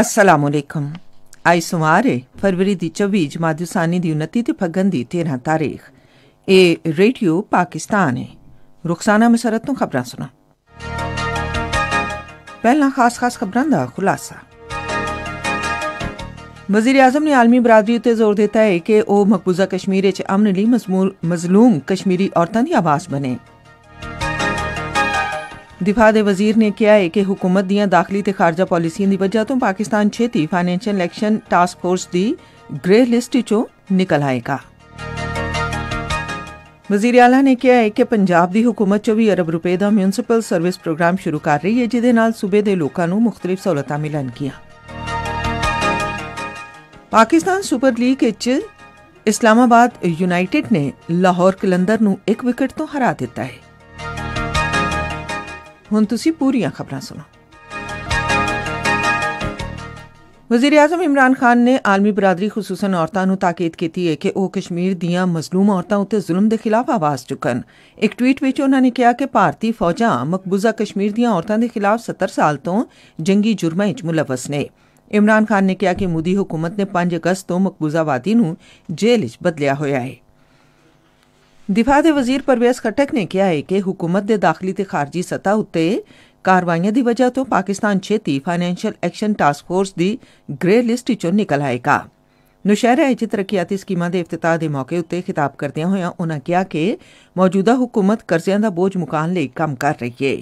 ਅਸਲਾਮ ਅਲੈਕਮ ਅੱਜ ਸਵਾਰ ਹੈ ਫਰਵਰੀ ਦੀ 24 ਜਮਾਦੁਸਾਨੀ ਦੀ 29 ਤੇ ਫਗਨ ਦੀ 13 ਤਾਰੀਖ ਇਹ ਰੇਡੀਓ ਪਾਕਿਸਤਾਨ ਹੈ ਰੁਖਸਾਨਾ ਮਸਰਤ ਤੋਂ ਖਬਰਾਂ ਸੁਣਾ ਪਹਿਲਾਂ ਖਾਸ-ਖਾਸ ਖਬਰਾਂ ਦਾ ਖੁਲਾਸਾ ਵਜ਼ੀਰ ਆਜ਼ਮ ਨੇ ਆਲਮੀ ਬਰਾਦਰੀ ਉੱਤੇ ਜ਼ੋਰ ਦਿੱਤਾ ਹੈ ਕਿ ਉਹ ਮਕਬੂਜ਼ਾ ਕਸ਼ਮੀਰ ਵਿੱਚ ਅਮਨ ਲਈ ਮਜ਼ਲੂਮ ਕਸ਼ਮੀਰੀ ਔਰਤਾਂ ਦੀ ਆਵਾਜ਼ ਬਣੇ ਦਿਫਾ ਦੇ ਵਜ਼ੀਰ ਨੇ ਕਿਹਾ ਹੈ ਕਿ ਹਕੂਮਤ ਦੀਆਂ ਦਾਖਲੀ ਤੇ ਖਾਰਜਾ ਪਾਲਿਸੀਆਂ ਦੀ ਵਜ੍ਹਾ ਤੋਂ ਪਾਕਿਸਤਾਨ ਛੇਤੀ ਫਾਈਨੈਂਸ਼ੀਅਲ ਐਕਸ਼ਨ ਟਾਸਕ ਫੋਰਸ ਦੀ ਗ੍ਰੇ ਲਿਸਟ ਵਿੱਚੋਂ ਨਿਕਲ ਆਏਗਾ ਵਜ਼ੀਰ ਆਲਾ ਨੇ ਕਿਹਾ ਹੈ ਕਿ ਪੰਜਾਬ ਦੀ ਹਕੂਮਤ 24 ਅਰਬ ਰੁਪਏ ਦਾ ਮਿਊਨਿਸਪਲ ਸਰਵਿਸ ਪ੍ਰੋਗਰਾਮ ਸ਼ੁਰੂ ਕਰ ਰਹੀ ਹੈ ਜਿਹਦੇ ਨਾਲ ਸੂਬੇ ਦੇ ਲੋਕਾਂ ਨੂੰ ਮੁxtਲਿਫ ਸਹੂਲਤਾਂ ਮਿਲਣਗੀਆਂ ਪਾਕਿਸਤਾਨ ਸੁਪਰ ਲੀਗ ਵਿੱਚ ਇਸਲਾਮਾਬਾਦ ਯੂਨਾਈਟਿਡ ਨੇ ਲਾਹੌਰ ਕਲੰਦਰ ਨੂੰ 1 ਵਿਕਟ ਤੋਂ ਹਰਾ ਦਿੱਤਾ ਹੈ ਹੁਣ ਤੁਸੀਂ ਪੂਰੀਆਂ ਖਬਰਾਂ ਸੁਣੋ ਵਜ਼ੀਰ-ਏ-ਆਜ਼ਮ ਇਮਰਾਨ ਖਾਨ ਨੇ ਆਲਮੀ ਬਰਾਦਰੀ ਖਸੂਸਨ ਔਰਤਾਂ ਨੂੰ ਤਾਕੀਦ ਕੀਤੀ ਹੈ ਕਿ ਉਹ ਕਸ਼ਮੀਰ ਦੀਆਂ ਮਜ਼ਲੂਮ ਔਰਤਾਂ ਉੱਤੇ ਜ਼ੁਲਮ ਦੇ ਖਿਲਾਫ ਆਵਾਜ਼ ਚੁੱਕਣ। ਇੱਕ ਟਵੀਟ ਵਿੱਚ ਉਹਨਾਂ ਨੇ ਕਿਹਾ ਕਿ ਭਾਰਤੀ ਫੌਜਾਂ ਮਕਬੂਜ਼ਾ ਕਸ਼ਮੀਰ ਦੀਆਂ ਔਰਤਾਂ ਦੇ ਖਿਲਾਫ 70 ਸਾਲ ਤੋਂ ਜੰਗੀ ਜੁਰਮਾਂ ਵਿੱਚ ਮੁਲਵਸ ਨੇ। ਇਮਰਾਨ ਖਾਨ ਨੇ ਕਿਹਾ ਕਿ ਮੋਦੀ ਹਕੂਮਤ ਨੇ 5 ਅਗਸਤ ਤੋਂ ਮਕਬੂਜ਼ਾ ਵਾਦੀ ਨੂੰ ਜੇਲ੍ਹ ਵਿੱਚ ਬਦਲਿਆ ਹੋਇਆ ਹੈ। ਦਿਫਾ ਦੇ ਵਜ਼ੀਰ ਪਰਵੇਸ ਖਟਕ ਨੇ ਕਿਹਾ ਹੈ ਕਿ ਹਕੂਮਤ ਦੇ ਦਾਖਲੀ ਤੇ ਖਾਰਜੀ ਸਤਾ ਉੱਤੇ ਕਾਰਵਾਈਆਂ ਦੀ ਵਜ੍ਹਾ ਤੋਂ ਪਾਕਿਸਤਾਨ ਛੇਤੀ ਫਾਈਨੈਂਸ਼ੀਅਲ ਐਕਸ਼ਨ ਟਾਸਕ ਫੋਰਸ ਦੀ ਗ੍ਰੇ ਲਿਸਟ ਚੋਂ ਨਿਕਲ ਆਏਗਾ ਨੁਸ਼ਹਿਰਾ ਵਿੱਚ ਤਰੱਕੀਆਤੀ ਸਕੀਮਾਂ ਦੇ ਇਫਤਤਾਹ ਦੇ ਮੌਕੇ ਉੱਤੇ ਖਿਤਾਬ ਕਰਦਿਆਂ ਹੋਇਆਂ ਉਹਨਾਂ ਕਿਹਾ ਕਿ ਮੌਜੂਦਾ ਹਕੂਮਤ ਕਰਜ਼ਿਆਂ ਦਾ ਬੋਝ ਮੁਕਾਨ ਲਈ ਕੰਮ ਕਰ ਰਹੀ ਹੈ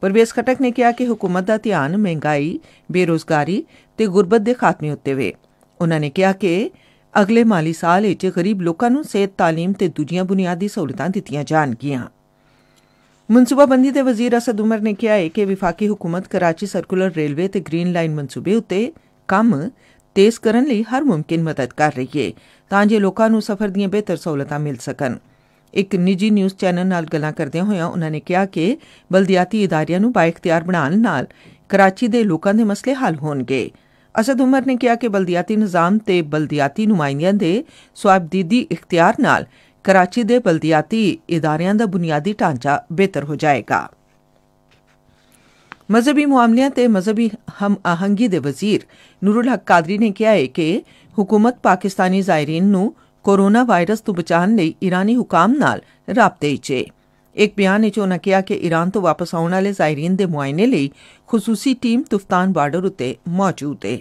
ਪਰਵੇਸ ਖਟਕ ਨੇ ਕਿਹਾ ਕਿ ਹਕੂਮਤ ਦਾ ਧਿਆਨ ਮਹਿੰਗਾਈ ਬੇਰੋਜ਼ਗਾਰੀ ਤੇ ਗੁਰਬਤ ਦੇ ਖਾਤਮੇ ਉੱਤੇ ਵੇ ਉਹਨਾਂ ਨੇ ਕਿਹਾ ਕਿ ਅਗਲੇ ਮਾਲੀ ਸਾਲ ਵਿੱਚ ਗਰੀਬ ਲੋਕਾਂ ਨੂੰ ਸਿਹਤ تعلیم ਤੇ ਦੂਜੀਆਂ ਬੁਨਿਆਦੀ ਸਹੂਲਤਾਂ ਦਿੱਤੀਆਂ ਜਾਣਗੀਆਂ ਮਨਸੂਬਾਬੰਦੀ ਦੇ ਵਜ਼ੀਰ ਅਸਦ ਉਮਰ ਨੇ ਕਿਹਾ ਹੈ ਕਿ ਵਿਫਾਕੀ ਹਕੂਮਤ ਕਰਾਚੀ ਸਰਕੂਲਰ ਰੇਲਵੇ ਤੇ ਗ੍ਰੀਨ ਲਾਈਨ ਮਨਸੂਬੇ ਉੱਤੇ ਕੰਮ ਤੇਜ਼ ਕਰਨ ਲਈ ਹਰ ਮੁਮਕਿਨ ਮਦਦ ਕਰ ਰਹੀ ਹੈ ਤਾਂ ਜੋ ਲੋਕਾਂ ਨੂੰ ਸਫ਼ਰ ਦੀਆਂ ਬਿਹਤਰ ਸਹੂਲਤਾਂ ਮਿਲ ਸਕਣ ਇੱਕ ਨਿੱਜੀ ਨਿਊਜ਼ ਚੈਨਲ ਨਾਲ ਗੱਲਾਂ ਕਰਦਿਆਂ ਹੋਇਆਂ ਉਹਨਾਂ ਨੇ ਕਿਹਾ ਕਿ ਬਲਦਿਆਤੀ ਇਦਾਰਿਆਂ ਨੂੰ ਬਾਇਖਤਿਆਰ ਬਣਾਉਣ ਨਾਲ ਕਰਾਚੀ ਦੇ ਲੋਕਾਂ ਦੇ ਮਸਲੇ ਹੱਲ ਹੋਣਗੇ ਅਸਦ ਉਮਰ ਨੇ ਕਿਹਾ ਕਿ ਬਲਦੀਆਤੀ ਨਿਜ਼ਾਮ ਤੇ ਬਲਦੀਆਤੀ ਨੁਮਾਇੰਦਿਆਂ ਦੇ ਸਵਾਬਦੀਦੀ ਇਖਤਿਆਰ ਨਾਲ ਕਰਾਚੀ ਦੇ ਬਲਦੀਆਤੀ ਇਦਾਰਿਆਂ ਦਾ ਬੁਨਿਆਦੀ ਢਾਂਚਾ ਬਿਹਤਰ ਹੋ ਜਾਏਗਾ ਮਜ਼ਹਬੀ ਮਾਮਲਿਆਂ ਤੇ ਮਜ਼ਹਬੀ ਹਮ ਆਹੰਗੀ ਦੇ ਵਜ਼ੀਰ ਨੂਰੁਲ ਹਕ ਕਾਦਰੀ ਨੇ ਕਿਹਾ ਹੈ ਕਿ ਹਕੂਮਤ ਪਾਕਿਸਤਾਨੀ ਜ਼ਾਇਰੀਨ ਨੂੰ ਕੋਰੋਨਾ ਵਾਇਰਸ ਤੋਂ ਬਚਾਉਣ ਲਈ ਇਰਾਨੀ ਹੁਕਾਮ ਨਾਲ ਰਾਬਤੇ ਚੇ ਇੱਕ ਬਿਆਨ ਵਿੱਚ ਉਹਨਾਂ ਕਿਹਾ ਕਿ ਈਰਾਨ ਤੋਂ ਵਾਪਸ ਆਉਣ ਵਾਲੇ ਜ਼ਾਇਰੀਨ ਦੇ ਮੁਆਇਨੇ ਲਈ ਖਸੂਸੀ ਟੀਮ ਤੁਫਤਾਨ ਬਾਰਡਰ ਉੱਤੇ ਮੌਜੂਦ ਹੈ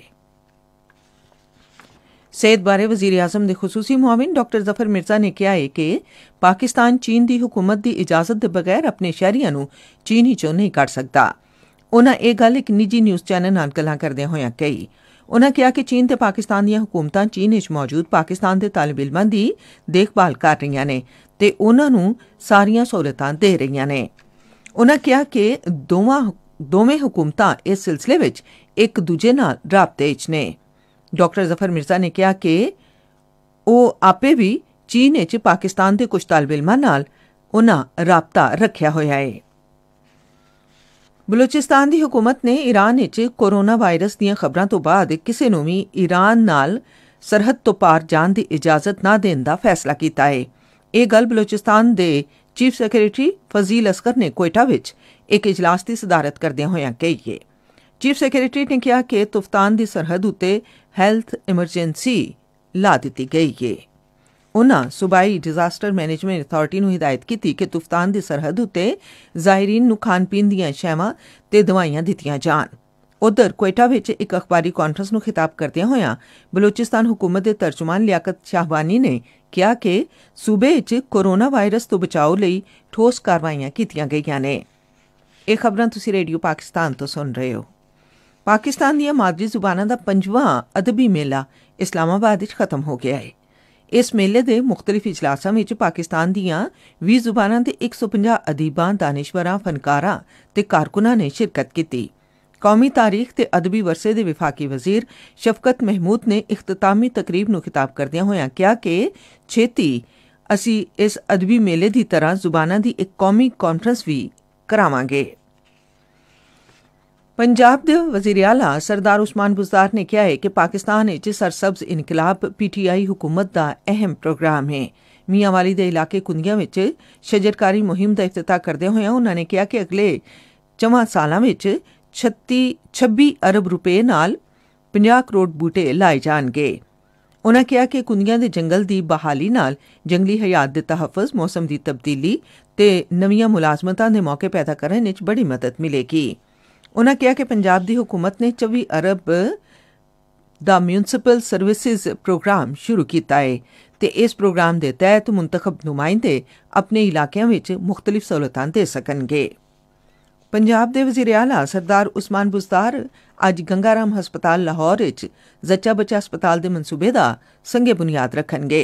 ਸਿਹਤ ਬਾਰੇ ਵਜ਼ੀਰ ਆਜ਼ਮ ਦੇ ਖਸੂਸੀ ਮੁਆਵਿਨ ਡਾਕਟਰ ਜ਼ਫਰ ਮਿਰਜ਼ਾ ਨੇ ਕਿਹਾ ਹੈ ਕਿ ਪਾਕਿਸਤਾਨ ਚੀਨ ਦੀ ਹਕੂਮਤ ਦੀ ਇਜਾਜ਼ਤ ਦੇ ਬਗੈਰ ਆਪਣੇ ਸ਼ਹਿਰੀਆਂ ਨੂੰ ਚੀਨ ਹੀ ਚੋਂ ਨਹੀਂ ਕੱਢ ਸਕਦਾ ਉਹਨਾਂ ਇਹ ਗੱਲ ਇੱਕ ਨਿੱਜੀ ਨਿਊਜ਼ ਚੈਨਲ ਨਾਲ ਗੱਲਾਂ ਕਰਦੇ ਹੋਏ ਕਹੀ ਉਹਨਾਂ ਕਿਹਾ ਕਿ ਚੀਨ ਤੇ ਪਾਕਿਸਤਾਨ ਦੀਆਂ ਹਕੂਮਤਾਂ ਚੀਨ ਵਿੱਚ ਮੌਜੂਦ ਪਾਕਿਸਤਾਨ ਦੇ ਤਾਲਬਿਲਮਾਂ ਦੀ ਦੇਖਭਾਲ ਕਰ ਰਹੀਆਂ ਨੇ ਤੇ ਉਹਨਾਂ ਨੂੰ ਸਾਰੀਆਂ ਸਹੂਲਤਾਂ ਦੇ ਰਹੀਆਂ ਨੇ ਉਹਨਾਂ ਕਿਹਾ ਕਿ ਦੋਵਾਂ ਦੋਵੇਂ ਹਕੂਮਤਾਂ ਇਸ ਸਿਲਸਿਲੇ ਵਿੱਚ ਇੱਕ ਦੂਜੇ ਨਾਲ ਰਾਬਤੇ ਵਿੱਚ ਨੇ ਡਾਕਟਰ ਜ਼ਫਰ ਮਿਰਜ਼ਾ ਨੇ ਕਿਹਾ ਕਿ ਉਹ ਆਪੇ ਵੀ ਚੀਨ ਵਿੱਚ ਪਾਕਿਸਤਾਨ ਦੇ ਕੁਝ ਤਾਲਬਿਲਮਾਂ ਨਾਲ ਉਹਨਾਂ ਰਾਬਤਾ ਰੱਖਿਆ ਹੋਇਆ ਹੈ ਬਲੂਚਿਸਤਾਨ ਦੀ ਹਕੂਮਤ ਨੇ ਈਰਾਨ ਵਿੱਚ ਕੋਰੋਨਾ ਵਾਇਰਸ ਦੀਆਂ ਖਬਰਾਂ ਤੋਂ ਬਾਅਦ ਕਿਸੇ ਨੂੰ ਵੀ ਈਰਾਨ ਨਾਲ ਸਰਹੱਦ ਤੋਂ ਪਾਰ ਜਾਣ ਦੀ ਇਜਾਜ਼ਤ ਨਾ ਦੇਣ ਦਾ ਫੈਸਲਾ ਕੀਤਾ ਹੈ ਇਹ ਗੱਲ ਬਲੂਚਿਸਤਾਨ ਦੇ ਚੀਫ ਸੈਕਟਰੀ ਫਜ਼ੀਲ ਅਸਕਰ ਨੇ ਕੋਇਟਾ ਵਿੱਚ ਇੱਕ اجلاس ਦੀ ਸਦਾਰਤ ਕਰਦਿਆਂ ਹੋਇਆਂ ਕਹੀ ਹੈ ਚੀਫ ਸੈਕਟਰੀ ਨੇ ਕਿਹਾ ਕਿ ਤੁਫਤਾਨ ਦੀ ਸਰਹੱਦ ਉਤੇ ਹੈਲਥ ਐਮਰਜੈਂਸੀ ਲਾ ਦਿੱਤੀ ਗਈ ਹੈ ਉਹਨਾਂ ਸੂਬਾਈ ਡਿਜ਼ਾਸਟਰ ਮੈਨੇਜਮੈਂਟ ਅਥਾਰਟੀ ਨੂੰ ਹਦਾਇਤ ਕੀਤੀ ਕਿ ਤੂਫਾਨ ਦੀ ਸਰਹੱਦ ਉੱਤੇ ਜ਼ਾਇਰੀਨ ਨੂੰ ਖਾਣ-ਪੀਣ ਦੀਆਂ ਸ਼ੈਵਾਂ ਤੇ ਦਵਾਈਆਂ ਦਿੱਤੀਆਂ ਜਾਣ ਉਧਰ ਕੋਇਟਾ ਵਿੱਚ ਇੱਕ ਅਖਬਾਰੀ ਕਾਨਫਰੰਸ ਨੂੰ ਖਿਤਾਬ ਕਰਦਿਆਂ ਹੋਇਆਂ ਬਲੋਚਿਸਤਾਨ ਹਕੂਮਤ ਦੇ ਤਰਜਮਾਨ ਲਿਆਕਤ ਸ਼ਾਹਬਾਨੀ ਨੇ ਕਿਹਾ ਕਿ ਸੂਬੇ 'ਚ ਕੋਰੋਨਾ ਵਾਇਰਸ ਤੋਂ ਬਚਾਓ ਲਈ ਠੋਸ ਕਾਰਵਾਈਆਂ ਕੀਤੀਆਂ ਗਈਆਂ ਨੇ ਇਹ ਖਬਰਾਂ ਤੁਸੀਂ ਰੇਡੀਓ ਪਾਕਿਸਤਾਨ ਤੋਂ ਸੁਣ ਰਹੇ ਹੋ ਪਾਕਿਸਤਾਨ ਦੀਆਂ ਮਾਦਰੀ ਜ਼ੁਬਾਨਾਂ ਦਾ ਪੰਜਵਾਂ ਅਦਬੀ ਮੇਲਾ ਇਸਲਾਮਾਬਾਦ ਵਿੱਚ ਖਤਮ ਹੋ ਗਿਆ ਹੈ ਇਸ ਮੇਲੇ ਦੇ ਮੁxtਲਿਫ ਇਜਲਾਸਾਂ ਵਿੱਚ ਪਾਕਿਸਤਾਨ ਦੀਆਂ 20 ਜ਼ੁਬਾਨਾਂ ਦੇ 150 ਅਦੀਬਾਂ, ਦਾਨਿਸ਼ਵਰਾਂ, ਫਨਕਾਰਾਂ ਤੇ ਕਾਰਕੁਨਾਂ ਨੇ ਸ਼ਿਰਕਤ ਕੀਤੀ। ਕੌਮੀ ਤਾਰੀਖ ਤੇ ਅਦਬੀ ਵਰਸੇ ਦੇ ਵਿਫਾਕੀ ਵਜ਼ੀਰ ਸ਼ਫਕਤ ਮਹਿਮੂਦ ਨੇ ਇਖਤਤਾਮੀ ਤਕਰੀਬ ਨੂੰ ਖਿਤਾਬ ਕਰਦਿਆਂ ਹੋਇਆਂ ਕਿਹਾ ਕਿ ਛੇਤੀ ਅਸੀਂ ਇਸ ਅਦਬੀ ਮੇਲੇ ਦੀ ਤਰ੍ਹਾਂ ਜ਼ੁਬਾਨਾਂ ਦੀ ਇੱਕ ਕੌਮੀ ਕਾਨਫਰੰਸ ਵੀ ਕਰਾਵਾਂਗੇ। ਪੰਜਾਬ ਦੇ ਵਜ਼ੀਰ ਆਲਾ ਸਰਦਾਰ ਉਸਮਾਨ ਬੁਜ਼ਾਰ ਨੇ ਕਿਹਾ ਹੈ ਕਿ ਪਾਕਿਸਤਾਨ ਵਿੱਚ ਸਰਸਬਜ਼ ਇਨਕਲਾਬ ਪੀਟੀਆਈ ਹਕੂਮਤ ਦਾ ਅਹਿਮ ਪ੍ਰੋਗਰਾਮ ਹੈ ਮੀਆਂਵਾਲੀ ਦੇ ਇਲਾਕੇ ਕੁੰਦੀਆਂ ਵਿੱਚ ਸ਼ਜਰਕਾਰੀ ਮੁਹਿੰਮ ਦਾ ਇਫਤਤਾਹ ਕਰਦੇ ਹੋਏ ਉਹਨਾਂ ਨੇ ਕਿਹਾ ਕਿ ਅਗਲੇ ਚਮਾ ਸਾਲਾਂ ਵਿੱਚ 36 26 ਅਰਬ ਰੁਪਏ ਨਾਲ 50 ਕਰੋੜ ਬੂਟੇ ਲਾਏ ਜਾਣਗੇ ਉਹਨਾਂ ਕਿਹਾ ਕਿ ਕੁੰਦੀਆਂ ਦੇ ਜੰਗਲ ਦੀ ਬਹਾਲੀ ਨਾਲ ਜੰਗਲੀ ਹਯਾਤ ਦੇ ਤਹਫਜ਼ ਮੌਸਮ ਦੀ ਤਬਦੀਲੀ ਤੇ ਨਵੀਆਂ ਮੁਲਾਜ਼ਮਤਾਂ ਦੇ ਮੌਕੇ ਪੈਦਾ ਕਰਨ ਵਿੱਚ ਬੜੀ ਮਦਦ ਮਿਲੇਗੀ ਉਹਨਾਂ ਕਿਹਾ ਕਿ ਪੰਜਾਬ ਦੀ ਹਕੂਮਤ ਨੇ 24 ਅਰਬ ਦਾ ਮਿਊਨਿਸਪਲ ਸਰਵਿਸਿਜ਼ ਪ੍ਰੋਗਰਾਮ ਸ਼ੁਰੂ ਕੀਤਾ ਹੈ ਤੇ ਇਸ ਪ੍ਰੋਗਰਾਮ ਦੇ ਤਹਿਤ ਮੁੰਤਖਬ ਨੁਮਾਇੰਦੇ ਆਪਣੇ ਇਲਾਕਿਆਂ ਵਿੱਚ ਮੁxtਲਿਫ ਸਹੂਲਤਾਂ ਦੇ ਸਕਣਗੇ ਪੰਜਾਬ ਦੇ ਵਜ਼ੀਰ ਆਲਾ ਸਰਦਾਰ ਉਸਮਾਨ ਬੁਸਤਾਰ ਅੱਜ ਗੰਗਾਰਾਮ ਹਸਪਤਾਲ ਲਾਹੌਰ ਵਿੱਚ ਜ਼ੱਚਾ ਬੱਚਾ ਹਸਪਤਾਲ ਦੇ ਮਨਸੂਬੇ ਦਾ ਸੰਗੇ ਬੁਨਿਆਦ ਰੱਖਣਗੇ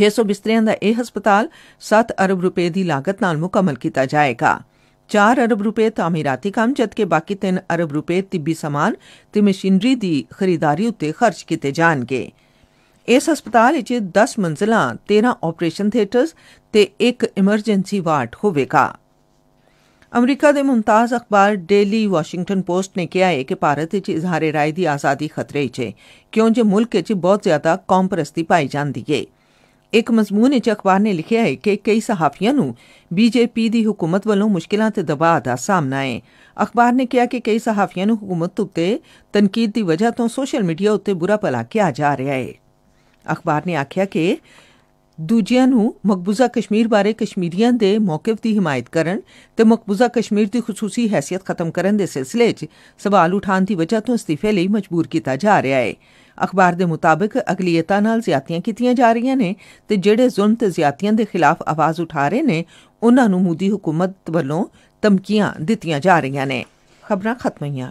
600 ਬਿਸਤਰਿਆਂ ਦਾ ਇਹ ਹਸਪਤਾਲ 7 ਅਰਬ ਰੁਪਏ ਦੀ ਲਾਗਤ ਨਾਲ ਮੁਕੰਮਲ ਕੀਤਾ ਜਾਏਗਾ 4 ਅਰਬ ਰੁਪਏ ਤਾਮੀਰਾਤੀ ਕੰਮ ਜਦਕਿ ਬਾਕੀ 3 ਅਰਬ ਰੁਪਏ ਤਿੱਬੀ ਸਮਾਨ ਤੇ ਮਸ਼ੀਨਰੀ ਦੀ ਖਰੀਦਦਾਰੀ ਉੱਤੇ ਖਰਚ ਕੀਤੇ ਜਾਣਗੇ ਇਸ ਹਸਪਤਾਲ ਵਿੱਚ 10 ਮੰਜ਼ਲਾਂ 13 ਆਪਰੇਸ਼ਨ ਥੀਏਟਰਸ ਤੇ ਇੱਕ ਐਮਰਜੈਂਸੀ ਵਾਰਡ ਹੋਵੇਗਾ ਅਮਰੀਕਾ ਦੇ ਮੁਮਤਾਜ਼ ਅਖਬਾਰ ਡੇਲੀ ਵਾਸ਼ਿੰਗਟਨ ਪੋਸਟ ਨੇ ਕਿਹਾ ਹੈ ਕਿ ਭਾਰਤ ਵਿੱਚ ਇਜ਼ਹਾਰ ਰਾਏ ਦੀ ਆਜ਼ਾਦੀ ਖਤਰੇ 'ਚ ਹੈ ਕਿਉਂਕਿ ਮੁਲਕ 'ਚ ਬਹੁਤ ਜ਼ਿਆਦਾ ਕੌਮ ਪਰਸਤੀ ਪਾਈ ਜਾਂਦੀ ਹੈ ਇੱਕ ਮਜ਼ਮੂਨ ਵਿੱਚ ਅਖਬਾਰ ਨੇ ਲਿਖਿਆ ਹੈ ਕਿ ਕਈ ਸਹਾਫੀਆਂ ਨੂੰ ਬੀਜੇਪੀ ਦੀ ਹਕੂਮਤ ਵੱਲੋਂ ਮੁਸ਼ਕਲਾਂ ਤੇ ਦਬਾਅ ਦਾ ਸਾਹਮਣਾ ਹੈ ਅਖਬਾਰ ਨੇ ਕਿਹਾ ਕਿ ਕਈ ਸਹਾਫੀਆਂ ਨੂੰ ਹਕੂਮਤ ਉੱਤੇ ਤਨਕੀਦ ਦੀ وجہ ਤੋਂ ਸੋਸ਼ਲ ਮੀਡੀਆ ਉੱਤੇ ਬੁਰਾ ਭਲਾ ਕਿਹਾ ਜਾ ਰਿਹਾ ਹੈ ਅਖਬਾਰ ਨੇ ਆਖਿਆ ਕਿ ਦੂਜਿਆਂ ਨੂੰ ਮਕਬੂਜ਼ਾ ਕਸ਼ਮੀਰ ਬਾਰੇ ਕਸ਼ਮੀਰੀਆਂ ਦੇ ਮੌਕਫ ਦੀ ਹਮਾਇਤ ਕਰਨ ਤੇ ਮਕਬੂਜ਼ਾ ਕਸ਼ਮੀਰ ਦੀ ਖਸੂਸੀ ਹیثیت ਖਤਮ ਕਰਨ ਦੇ ਸਿਲਸਿਲੇ 'ਚ ਸਵਾਲ ਉਠਾਉਣ ਦੀ ਵਜ੍ਹਾ ਤੋਂ ਅਸਤੀਫੇ ਲਈ ਮਜਬੂਰ ਕੀਤਾ ਜਾ ਰਿਹਾ ਹੈ ਅਖਬਾਰ ਦੇ ਮੁਤਾਬਕ ਅਗਲੀਅਤਾਂ ਨਾਲ ਜ਼ਿਆਤੀਆਂ ਕੀਤੀਆਂ ਜਾ ਰਹੀਆਂ ਨੇ ਤੇ ਜਿਹੜੇ ਜ਼ੁਲਮ ਤੇ ਜ਼ਿਆਤੀਆਂ ਦੇ ਖਿਲਾਫ ਆਵਾਜ਼ ਉਠਾ ਰਹੇ ਨੇ ਉਹਨਾਂ ਨੂੰ ਮੋਦੀ ਹਕੂਮਤ ਵੱਲੋਂ ਧਮਕੀਆਂ ਦਿੱਤੀਆਂ ਜਾ ਰਹੀਆਂ ਨੇ ਖਬਰਾਂ ਖਤਮ ਹੋਈਆਂ